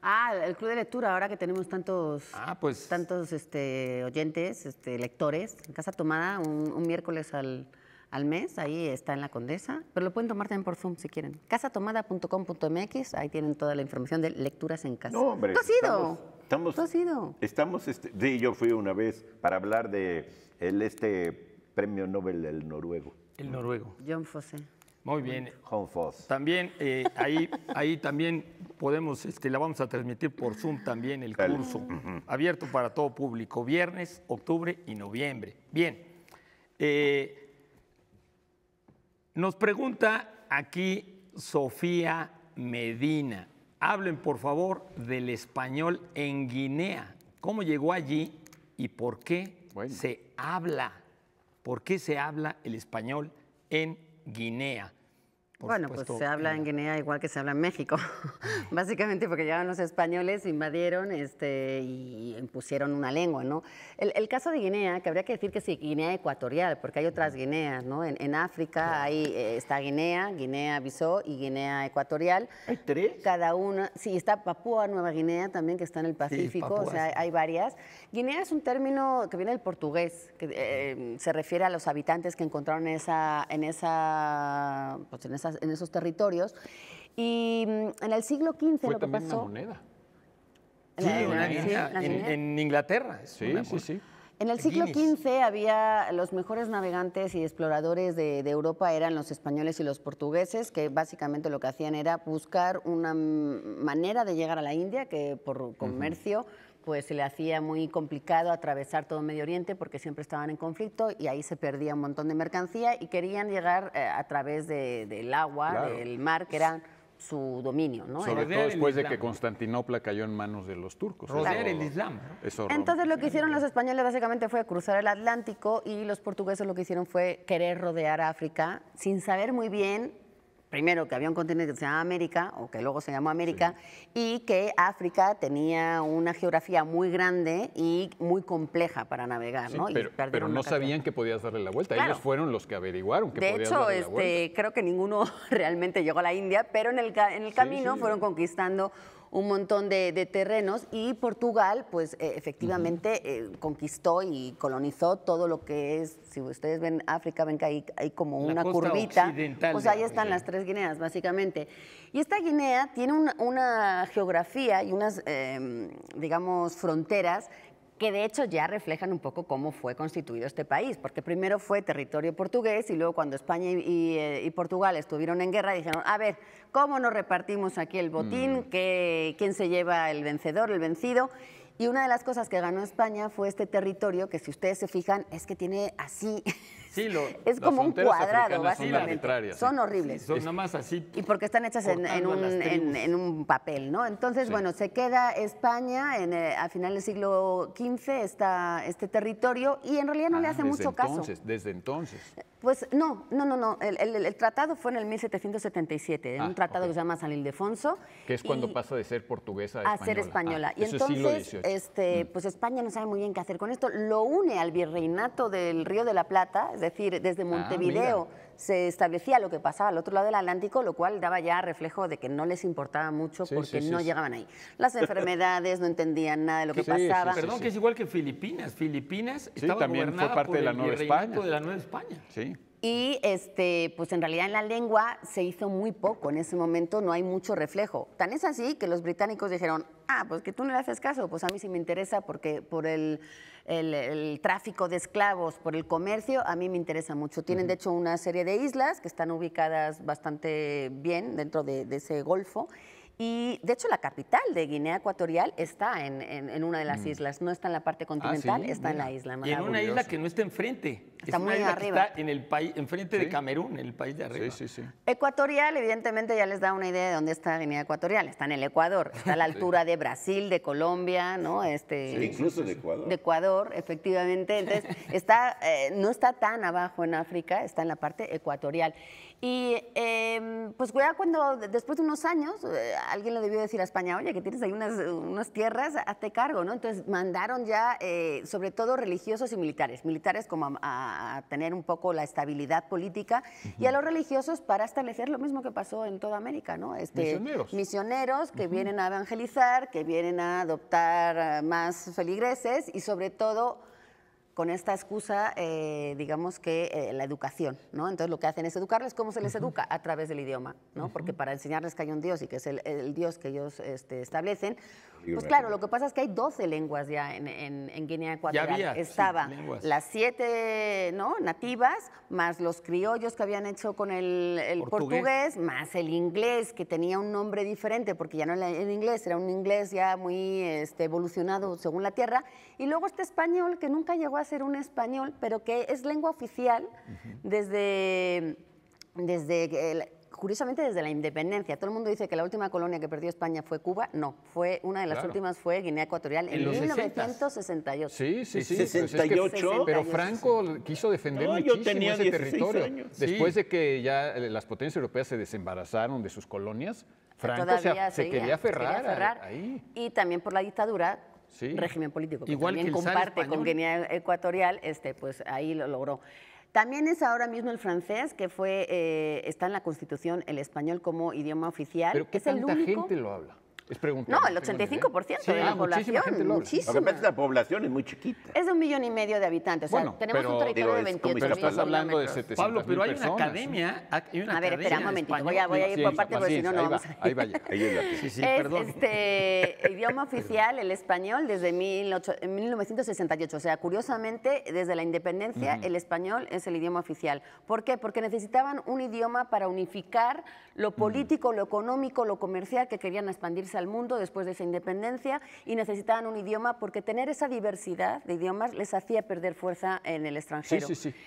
Ah, el club de lectura, ahora que tenemos tantos, ah, pues. tantos este, oyentes, este, lectores, en Casa Tomada, un miércoles al, al mes, ahí está en la Condesa, pero lo pueden tomar también por Zoom si quieren. Casatomada.com.mx, ahí tienen toda la información de lecturas en casa. No, hombre, has ido? Estamos, ¿Tú has Estamos, este, sí, yo fui una vez para hablar de el, este premio Nobel del noruego. El noruego. John Fosse. Muy bien. John Fosse. También eh, ahí, ahí también podemos, este, la vamos a transmitir por Zoom también el curso, abierto para todo público, viernes, octubre y noviembre. Bien. Eh, nos pregunta aquí Sofía Medina. Hablen, por favor, del español en Guinea. ¿Cómo llegó allí y por qué se habla? ¿Por qué se habla el español en Guinea? bueno, pues se habla en eh, Guinea igual que se habla en México, básicamente porque llegaron los españoles, invadieron este, y impusieron una lengua, ¿no? El, caso de Guinea, que habría que decir que sí, Guinea ecuatorial, porque hay otras Guineas, ¿no? En, África hay esta eh, está Guinea, Guinea-Bissau y Guinea ecuatorial. ¿Hay tres? Cada una, sí, está Papúa Nueva Guinea también, que está en el Pacífico, o sea, hay, varias. Guinea es un término que viene del portugués, que eh, se refiere a los habitantes que encontraron esa, en esa, pues, en esa en esos territorios. Y mm, en el siglo XV lo pasó... Una moneda. una, en, Inglaterra. Sí, sí, En el siglo XV había los mejores navegantes y exploradores de, Europa eran los españoles y los portugueses, que básicamente lo que hacían era buscar una manera de llegar a la India, que por comercio pues se le hacía muy complicado atravesar todo Medio Oriente porque siempre estaban en conflicto y ahí se perdía un montón de mercancía y querían llegar eh, a través del agua, del mar, que era su dominio, Sobre todo después de que Constantinopla cayó en manos de los turcos. Rodear el Islam. Entonces lo que hicieron los españoles básicamente fue cruzar el Atlántico y los portugueses lo que hicieron fue querer rodear África sin saber muy bien primero que había un continente que se llamaba América, o que luego se llamó América, y que África tenía una geografía muy grande y muy compleja para navegar, ¿no? Pero, no sabían que podías darle la vuelta, ellos fueron los que averiguaron que de podías hecho, darle De este, hecho, creo que ninguno realmente llegó a la India, pero en el, camino fueron conquistando un montón de, terrenos y Portugal, pues eh, efectivamente eh, conquistó y colonizó todo lo que es, si ustedes ven África, ven que hay, como una curvita, pues ahí están las tres Guineas, básicamente. Y esta Guinea tiene una, geografía y unas, em, digamos, fronteras que de hecho ya reflejan un poco cómo fue constituido este país, porque primero fue territorio portugués y luego cuando España y, eh, Portugal estuvieron en guerra dijeron, a ver, ¿cómo nos repartimos aquí el botín? Mm. ¿Quién se lleva el vencedor, el vencido? Y una de las cosas que ganó España fue este territorio que si ustedes se fijan es que tiene así es como un cuadrado, básicamente. Son, horribles. son nada más así. Y porque están hechas en, un, papel, ¿no? Entonces, bueno, se queda España en, eh, a final del siglo XV, está este territorio, y en realidad no le ah, hace mucho caso. entonces, Desde entonces. Pues no, no, no, no. El, tratado fue en el 1777, ah, un tratado que se llama San Ildefonso. Que es cuando pasa de ser portuguesa a, ser española. Ah, y entonces, este, mm. pues España no sabe muy bien qué hacer con esto. Lo une al virreinato del Río de la Plata, es decir, desde ah, Montevideo se establecía lo que pasaba al otro lado del Atlántico, lo cual daba ya reflejo de que no les importaba mucho porque no llegaban ahí. Las enfermedades, no entendían nada de lo que pasaba. Perdón, que es igual que Filipinas. Filipinas estaba también fue parte de, la Nueva España. Y este, pues en realidad en la lengua se hizo muy poco, en ese momento no hay mucho reflejo. Tan es así que los británicos dijeron, ah, pues que tú no le haces caso, pues a mí sí me interesa porque por el el, tráfico de esclavos, por el comercio, a mí me interesa mucho. Tienen, de hecho, una serie de islas que están ubicadas bastante bien dentro de ese golfo y de hecho la capital de Guinea Ecuatorial está en, una de las mm. islas, no está en la parte ah, continental, está en la isla. Y en una isla que no está enfrente, está es muy está en el país, enfrente de Camerún, el país de arriba. Ecuatorial, evidentemente ya les da una idea de dónde está Guinea Ecuatorial, está en el Ecuador, está a la altura de Brasil, de Colombia, ¿no? Este, incluso de Ecuador. De Ecuador, efectivamente. Entonces está, eh, no está tan abajo en África, está en la parte ecuatorial. Y em, pues ya cuando, después de unos años, eh, alguien le debió decir a España, oye, que tienes ahí unas, unas tierras, hazte cargo, ¿no? Entonces mandaron ya, eh, sobre todo religiosos y militares, militares como a, tener un poco la estabilidad política y a los religiosos para establecer lo mismo que pasó en toda América, ¿no? Este, misioneros. Misioneros que vienen a evangelizar, que vienen a adoptar eh, más feligreses y sobre todo con esta excusa, eh, digamos que eh, la educación, ¿no? Entonces lo que hacen es educarles, ¿cómo se les educa? A través del idioma, ¿no? Porque para enseñarles que hay un Dios y que es el, Dios que ellos este, establecen, pues claro, lo que pasa es que hay 12 lenguas ya en, Guinea Ecuatorial. Ya había, Estaba las siete ¿no? nativas, más los criollos que habían hecho con el, portugués. más el inglés, que tenía un nombre diferente, porque ya no era inglés, era un inglés ya muy este, evolucionado según la tierra. Y luego este español, que nunca llegó a ser un español, pero que es lengua oficial desde desde curiosamente desde la independencia. Todo el mundo dice que la última colonia que perdió España fue Cuba. No, fue una de las últimas fue Guinea Ecuatorial en, 1968. Sí, sí, sí. 68. Pues pero Franco quiso defender muchísimo ese territorio. Después de que ya eh, las potencias europeas se desembarazaron de sus colonias, Franco se, quería aferrar, Y también por la dictadura, régimen político que Igual también comparte con Guinea Ecuatorial, este, pues ahí lo logró. También es ahora mismo el francés, que fue eh, está en la Constitución, el español como idioma oficial. ¿Pero qué tanta gente lo habla? Es pregunta. No, el 85% ¿eh? de la ah, población. Gente Lo la población es muy chiquita. Es de un millón y medio de habitantes. Bueno, o sea, tenemos un territorio de 28 Pero estás hablando de 700 Pablo, pero hay una academia. a ver, espera un momentito. Voy a, ir por parte porque si no, no vamos a Ahí vaya. Ahí va. sí, sí, perdón. Este, idioma oficial, el español, desde 1968. O sea, curiosamente, desde la independencia, el español es el idioma oficial. ¿Por qué? Porque necesitaban un idioma para unificar lo político, lo económico, lo comercial que querían expandirse al mundo después de esa independencia y necesitaban un idioma porque tener esa diversidad de idiomas les hacía perder fuerza en el extranjero.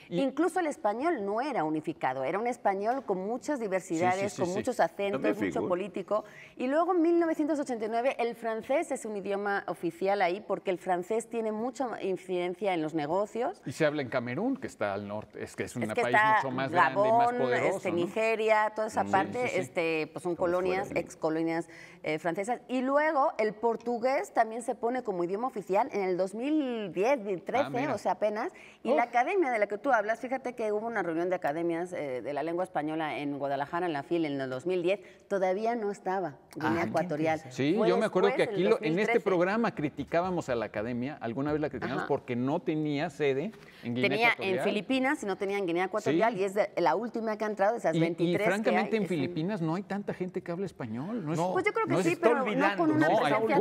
Incluso el español no era unificado, era un español con muchas diversidades, con muchos acentos, mucho político. Y luego en 1989 el francés es un idioma oficial ahí porque el francés tiene mucha incidencia en los negocios. Y se habla en Camerún, que está al norte, es que es un país mucho más grande y más poderoso. Este, Nigeria, toda esa parte, Este, pues son colonias, ex colonias eh, francesas y luego el portugués también se pone como idioma oficial en el 2010, 2013, ah, o sea, apenas. Y la academia de la que tú hablas, fíjate que hubo una reunión de academias eh, de la lengua española en Guadalajara, en la FIL, en el 2010. Todavía no estaba Guinea ah, Ecuatorial. Sí, yo me acuerdo que aquí, en este programa, criticábamos a la academia, alguna vez la criticamos porque no tenía sede en Guinea tenía en Filipinas y no tenía en Guinea Ecuatorial y es la última que ha entrado de esas y, 23. Y francamente en Filipinas no hay tanta gente que habla español. No es, pues yo creo que sí, pero no, con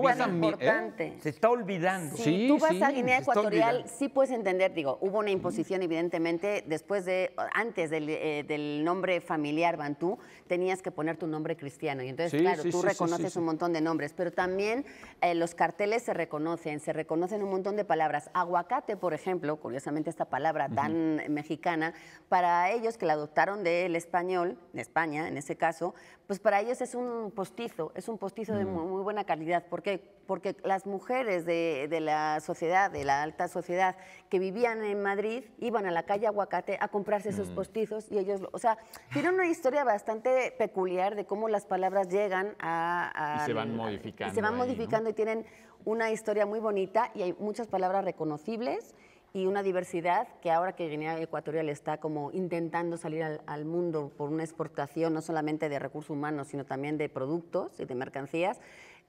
¿eh? importante. Se está olvidando. Si tú vas a Guinea Ecuatorial, sí puedes entender, digo, hubo una imposición, evidentemente, después de, antes del, eh, nombre familiar Bantú, tenías que poner tu nombre cristiano. Y entonces, claro, tú reconoces un montón de nombres, pero también eh, los carteles se reconocen, se reconocen un montón de palabras. Aguacate, por ejemplo, curiosamente esta palabra tan mexicana, para ellos que la adoptaron del español, de España en ese caso, pues para ellos es un postizo, es un postizo de muy, buena calidad, porque porque las mujeres de, de, la sociedad, de la alta sociedad, que vivían en Madrid, iban a la calle Aguacate a comprarse esos mm. postizos y ellos, o sea, tiene una historia bastante peculiar de cómo las palabras llegan a... y se van modificando. y se van modificando y tienen una historia muy bonita y hay muchas palabras reconocibles y una diversidad que ahora que Guinea Ecuatorial está como intentando salir al, mundo por una exportación no solamente de recursos humanos, sino también de productos y de mercancías,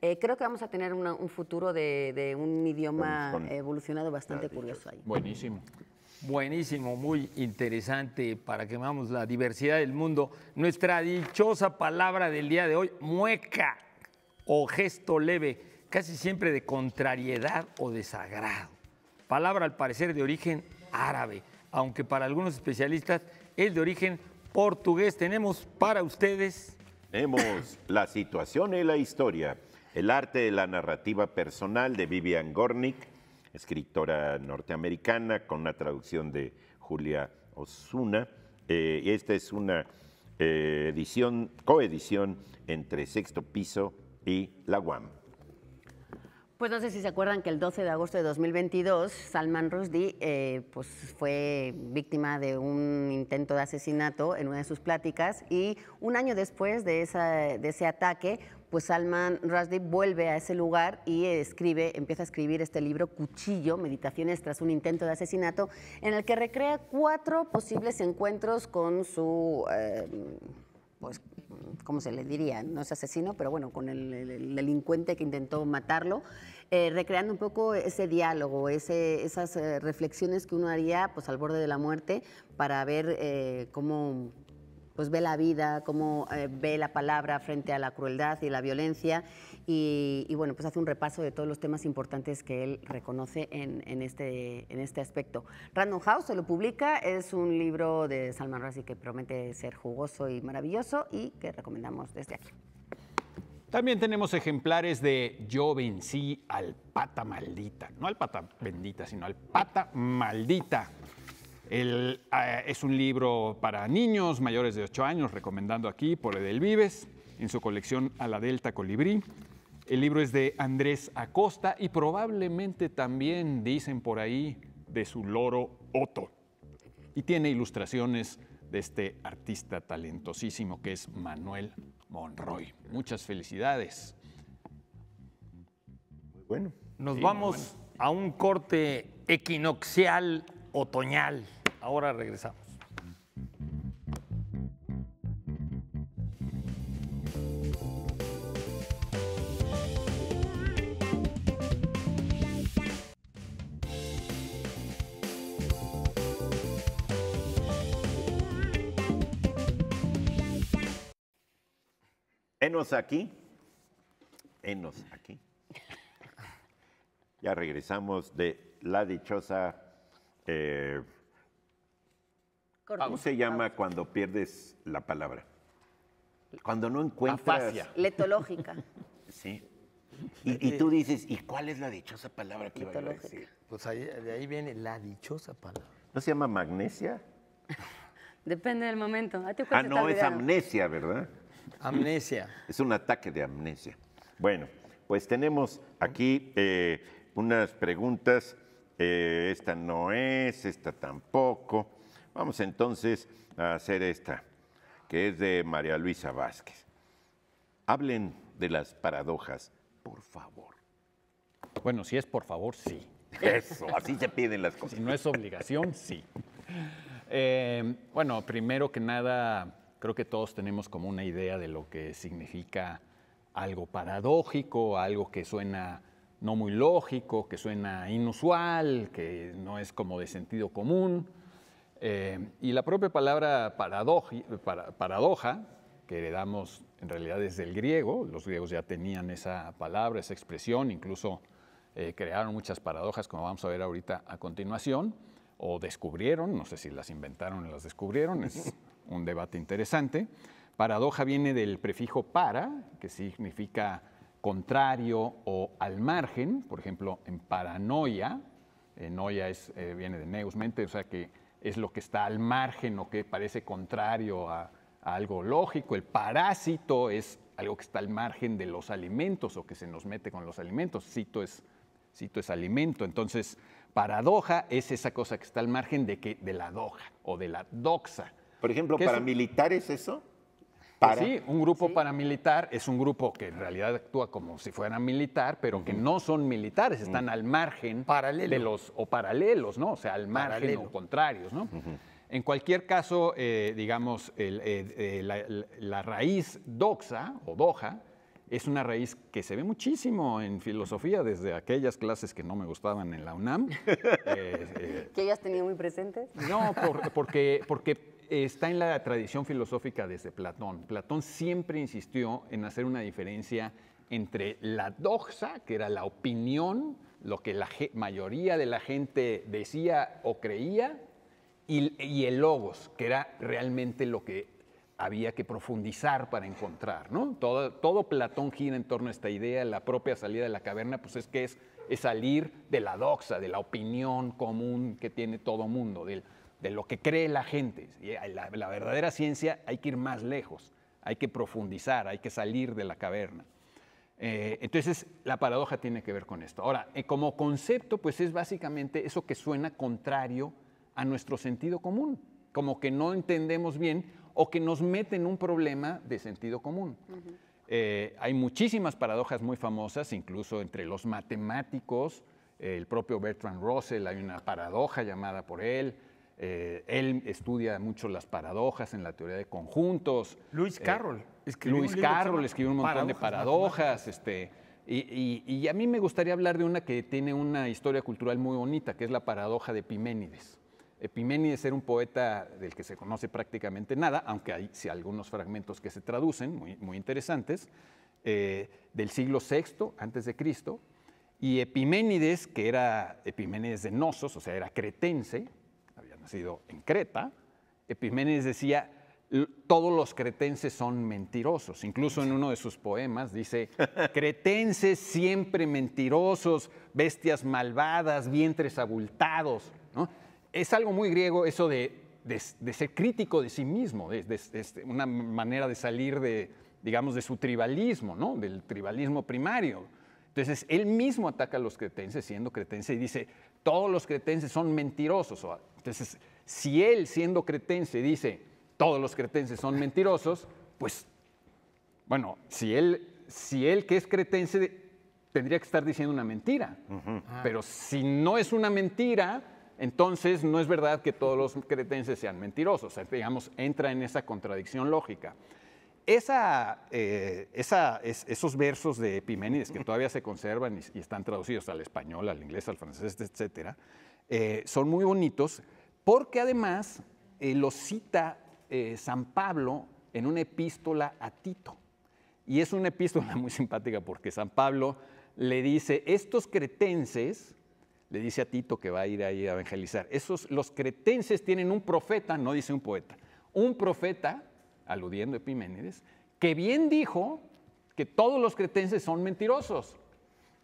eh, creo que vamos a tener un futuro de, un idioma evolucionado bastante curioso ahí. Buenísimo. Buenísimo, muy interesante para que veamos la diversidad del mundo. Nuestra dichosa palabra del día de hoy, mueca o gesto leve, casi siempre de contrariedad o desagrado palabra al parecer de origen árabe, aunque para algunos especialistas es de origen portugués. Tenemos para ustedes... Tenemos la situación y la historia, el arte de la narrativa personal de Vivian Gornick, escritora norteamericana con una traducción de Julia Osuna. Eh, esta es una eh, edición, coedición entre Sexto Piso y la UAM. Pues no sé si se acuerdan que el 12 de agosto de 2022 Salman Rushdie eh, pues fue víctima de un intento de asesinato en una de sus pláticas y un año después de, de ese ataque pues Salman Rushdie vuelve a ese lugar y escribe, empieza a escribir este libro Cuchillo, Meditaciones tras un intento de asesinato, en el que recrea cuatro posibles encuentros con su... Eh, pues, ¿cómo se le diría? No es asesino, pero bueno, con el, delincuente que intentó matarlo, eh, recreando un poco ese diálogo, esas eh, reflexiones que uno haría pues, al borde de la muerte para ver eh, cómo pues, ve la vida, cómo ve la palabra frente a la crueldad y la violencia y, bueno, pues hace un repaso de todos los temas importantes que él reconoce este, en, este, aspecto. Random House se lo publica, es un libro de Salman Rushdie que promete ser jugoso y maravilloso y que recomendamos desde aquí. También tenemos ejemplares de Yo vencí al pata maldita, no al pata bendita, sino al pata maldita. Eh, es un libro para niños mayores de 8 años, recomendando aquí por Edel Vives, en su colección A la Delta Colibrí. El libro es de Andrés Acosta y probablemente también dicen por ahí de su loro Otto. Y tiene ilustraciones de este artista talentosísimo que es Manuel Monroy. Muchas felicidades. Muy bueno. Nos vamos a un corte equinoxial otoñal. Ahora regresamos. Enos aquí. Enos aquí. Ya regresamos de la dichosa. Eh, ¿Cómo se llama cuando pierdes la palabra? Cuando no encuentras. Letológica. Sí. Y, tú dices, ¿y cuál es la dichosa palabra que va a decir? Pues ahí, de ahí viene la dichosa palabra. ¿No se llama magnesia? Depende del momento. ah, no, es amnesia, ¿verdad? Amnesia. Es un ataque de amnesia. Bueno, pues tenemos aquí eh, unas preguntas. Eh, esta no es, esta tampoco. Vamos entonces a hacer esta, que es de María Luisa Vázquez. Hablen de las paradojas, por favor. Bueno, si es por favor, sí. Eso, así se piden las cosas. Si no es obligación, sí. Eh, bueno, primero que nada, creo que todos tenemos como una idea de lo que significa algo paradójico, algo que suena no muy lógico, que suena inusual, que no es como de sentido común. Eh, y la propia palabra paradoja, que heredamos en realidad desde el griego, los griegos ya tenían esa palabra, esa expresión, incluso eh, crearon muchas paradojas, como vamos a ver ahorita a continuación, o descubrieron, no sé si las inventaron o las descubrieron, es un debate interesante. Paradoja viene del prefijo para, que significa contrario o al margen, por ejemplo, en paranoia, en eh, noia eh, viene de neus mente, o sea que es lo que está al margen o que parece contrario a, algo lógico. El parásito es algo que está al margen de los alimentos o que se nos mete con los alimentos. Cito es, es alimento. Entonces, paradoja es esa cosa que está al margen de, que, de la doja o de la doxa. Por ejemplo, ¿paramilitar es eso? Sí, un grupo paramilitar es un grupo que en realidad actúa como si fuera militar, pero que no son militares, están al margen Paralelo. de los, o paralelos, ¿no? O sea, al margen o contrarios, ¿no? En cualquier caso, eh, digamos, eh, eh, la, raíz doxa o doja es una raíz que se ve muchísimo en filosofía desde aquellas clases que no me gustaban en la UNAM. ¿Que ellas tenían muy presentes? No, porque, porque está en la tradición filosófica desde Platón. Platón siempre insistió en hacer una diferencia entre la doxa, que era la opinión, lo que la mayoría de la gente decía o creía, y, el logos, que era realmente lo que había que profundizar para encontrar. Todo, Platón gira en torno a esta idea, la propia salida de la caverna, pues es que es, salir de la doxa, de la opinión común que tiene todo mundo, del, de lo que cree la gente. Eh, la, la, verdadera ciencia hay que ir más lejos, hay que profundizar, hay que salir de la caverna. Eh, entonces, la paradoja tiene que ver con esto. Ahora, eh, como concepto, pues es básicamente eso que suena contrario a nuestro sentido común, como que no entendemos bien o que nos mete en un problema de sentido común. hay muchísimas paradojas muy famosas, incluso entre los matemáticos, el propio Bertrand Russell, hay una paradoja llamada por él, eh, él estudia mucho las paradojas en la teoría de conjuntos. Luis eh, Carroll. escribió Luis Carroll escribió un montón de paradojas. Este, y, a mí me gustaría hablar de una que tiene una historia cultural muy bonita, que es la paradoja de Epiménides. Epiménides era un poeta del que se conoce prácticamente nada, aunque hay algunos fragmentos que se traducen, muy, interesantes, eh, del siglo VI antes de Cristo. Y Epiménides, que era Epiménides de Nosos, o sea, era cretense, sido en Creta, Epimenes decía, todos los cretenses son mentirosos. Incluso en uno de sus poemas dice, cretenses siempre mentirosos, bestias malvadas, vientres abultados. ¿No? Es algo muy griego eso de, de, ser crítico de sí mismo, de, este, una manera de salir de, digamos, de su tribalismo, ¿no? del tribalismo primario. Entonces, él mismo ataca a los cretenses siendo cretense y dice, todos los cretenses son mentirosos. Entonces, si él siendo cretense dice, todos los cretenses son mentirosos, pues, bueno, si él, si él que es cretense tendría que estar diciendo una mentira. Ah. Pero si no es una mentira, entonces no es verdad que todos los cretenses sean mentirosos. O sea, digamos, entra en esa contradicción lógica. Esa, eh, esos versos de Epiménides que todavía se conservan y, están traducidos al español, al inglés, al francés, etcétera, eh, son muy bonitos porque además eh, los cita San Pablo en una epístola a Tito. Y es una epístola muy simpática porque San Pablo le dice, estos cretenses, le dice a Tito que va a ir ahí a evangelizar, esos, los cretenses tienen un profeta, no dice un poeta, un profeta aludiendo a Epiménides, que bien dijo que todos los cretenses son mentirosos.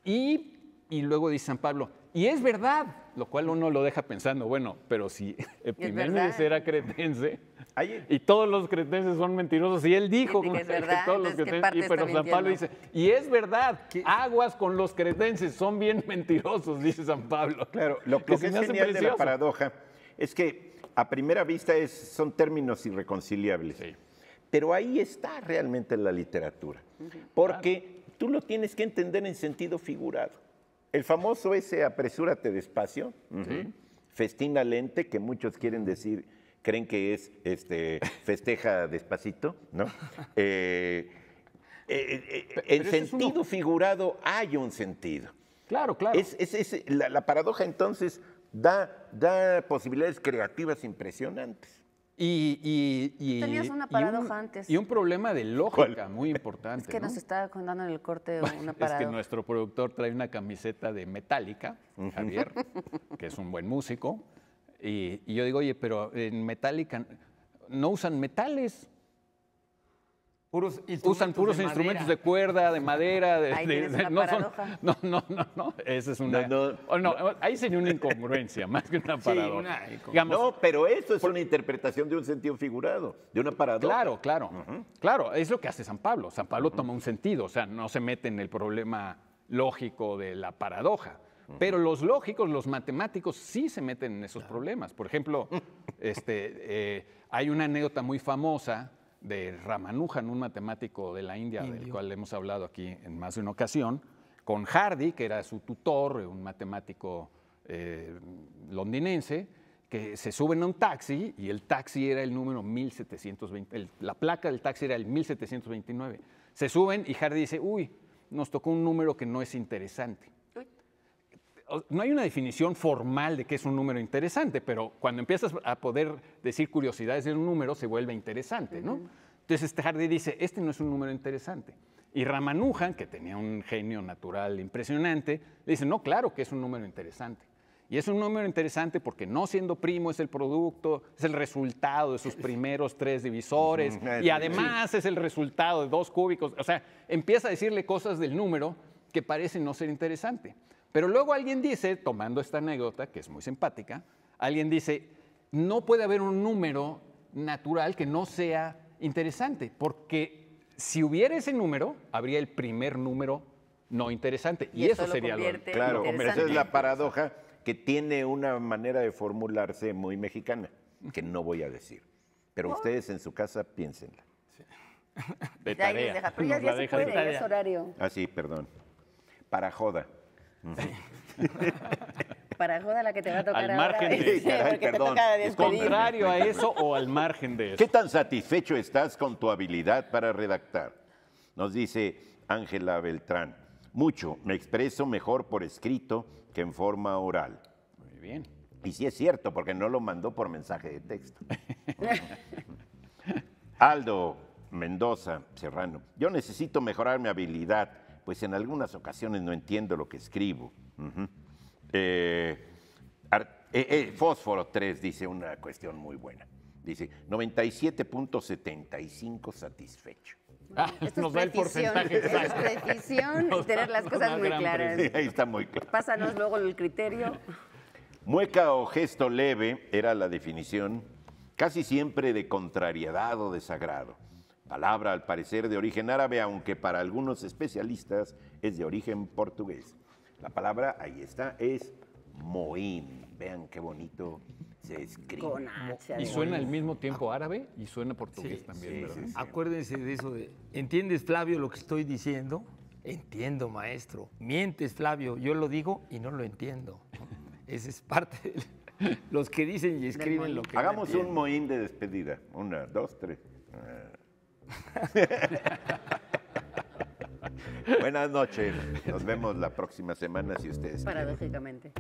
Y, luego dice San Pablo, y es verdad, lo cual uno lo deja pensando, bueno, pero si Epiménides era cretense y todos los cretenses son mentirosos, y él dijo que, es verdad, que todos los cretenses, y, pero San Pablo dice, y es verdad, aguas con los cretenses, son bien mentirosos, dice San Pablo. Claro, lo que, es genial de la paradoja es que a primera vista es, son términos irreconciliables. Pero ahí está realmente la literatura, porque tú lo tienes que entender en sentido figurado. El famoso ese apresúrate despacio, festina lente, que muchos quieren decir, creen que es este, festeja despacito, ¿no? Eh, eh, eh, en sentido figurado hay un sentido. Claro, claro. Es, la, paradoja entonces da, da posibilidades creativas impresionantes. Y, y, un, problema de lógica muy importante. Es que nos está contando en el corte una paradoja. Es que nuestro productor trae una camiseta de Metallica, Javier, que es un buen músico. Y, y yo digo, oye, pero en Metallica no usan metales usan puros instrumentos de cuerda, de madera, de, no, no, no, no, no, es una, ahí sería una incongruencia más que una paradoja. no, pero eso es una interpretación de un sentido figurado, de una paradoja. Claro, claro, claro, es lo que hace San Pablo. San Pablo toma un sentido, o sea, no se mete en el problema lógico de la paradoja. Pero los lógicos, los matemáticos, sí se meten en esos problemas. Por ejemplo, este, eh, hay una anécdota muy famosa de Ramanujan, un matemático de la India, del cual hemos hablado aquí en más de una ocasión, con Hardy, que era su tutor, eh, un matemático eh, londinense, que se suben a un taxi y el taxi era el número 1720, la placa del taxi era el 1729. Se suben y Hardy dice, uy, nos tocó un número que no es interesante no hay una definición formal de qué es un número interesante, pero cuando empiezas a poder decir curiosidades de un número, se vuelve interesante, ¿no? Entonces este Hardy dice, este no es un número interesante. Y Ramanujan, que tenía un genio natural impresionante, le dice, no, claro que es un número interesante. Y es un número interesante porque no siendo primo es el producto, es el resultado de sus primeros tres divisores y además es el resultado de dos cúbicos. O sea, empieza a decirle cosas del número que parecen no ser interesantes. Pero luego alguien dice, tomando esta anécdota, que es muy simpática, alguien dice, no puede haber un número natural que no sea interesante, porque si hubiera ese número, habría el primer número no interesante. Y, eso, sería lo sería lo Claro, esa es la paradoja que tiene una manera de formularse muy mexicana, que no voy a decir. Pero ustedes en su casa piénsenla. De Deja, ya, se puede, horario. Ah, sí, perdón. Para joda. para joda la que te va a tocar al margen de contrario a eso o al margen de eso. ¿Qué tan satisfecho estás con tu habilidad para redactar? Nos dice Ángela Beltrán. Mucho, me expreso mejor por escrito que en forma oral. Muy bien. Y sí es cierto, porque no lo mandó por mensaje de texto. Aldo Mendoza Serrano, yo necesito mejorar mi habilidad pues en algunas ocasiones no entiendo lo que escribo. Eh, eh, eh, fósforo 3 dice una cuestión muy buena. Dice 97.75 satisfecho. Ah, Esto nos da Es precisión y tener las cosas muy claras. ahí está muy claro. Pásanos luego el criterio. Mueca o gesto leve era la definición casi siempre de contrariedad o desagrado palabra al parecer de origen árabe, aunque para algunos especialistas es de origen portugués. La palabra, ahí está, es moín. Vean qué bonito se escribe. y suena al mismo tiempo ah. árabe y suena portugués también, Acuérdense de eso de, ¿entiendes Flavio lo que estoy diciendo? Entiendo, maestro. Mientes, Flavio. Yo lo digo y no lo entiendo. Ese es parte de los que dicen y escriben lo que Hagamos un moín de despedida. Una, dos, tres. Ah. Buenas noches. Nos vemos la próxima semana si ustedes. Paradójicamente.